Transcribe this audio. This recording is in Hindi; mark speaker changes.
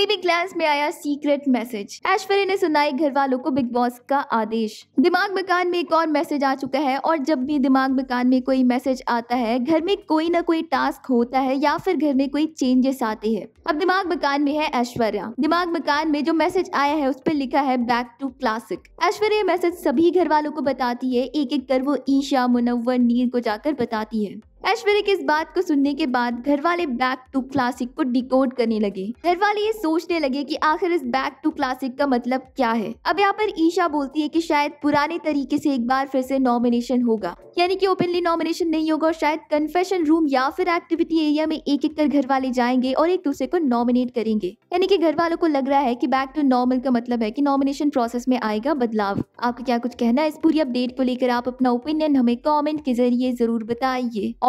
Speaker 1: टीवी ग्लैंस में आया सीक्रेट मैसेज ऐश्वर्या ने सुनाई घर वालों को बिग बॉस का आदेश दिमाग मकान में एक और मैसेज आ चुका है और जब भी दिमाग मकान में कोई मैसेज आता है घर में कोई ना कोई टास्क होता है या फिर घर में कोई चेंजेस आते हैं अब दिमाग मकान में है ऐश्वर्या दिमाग मकान में जो मैसेज आया है उस पर लिखा है back to classic Aishwarya message सभी घर वालों को बताती है एक एक कर वो ईशा मुनवर नीर को जाकर बताती है ऐश्वर्य के इस बात को सुनने के बाद घर वाले बैक टू क्लासिक को डिकोड करने लगे घर वाले ये सोचने लगे कि आखिर इस बैक टू क्लासिक का मतलब क्या है अब यहाँ पर ईशा बोलती है कि शायद पुराने तरीके से एक बार फिर से नॉमिनेशन होगा यानी कि ओपनली नॉमिनेशन नहीं होगा और शायद कन्फेशन रूम या फिर एक्टिविटी एरिया में एक एक कर घर वाले जाएंगे और एक दूसरे को नॉमिनेट करेंगे यानी कि घर वालों को लग रहा है की बैक टू नॉर्मल का मतलब है की नॉमिनेशन प्रोसेस में आएगा बदलाव आपको क्या कुछ कहना है इस पूरी अपडेट को लेकर आप अपना ओपिनियन हमें कॉमेंट के जरिए जरूर बताइए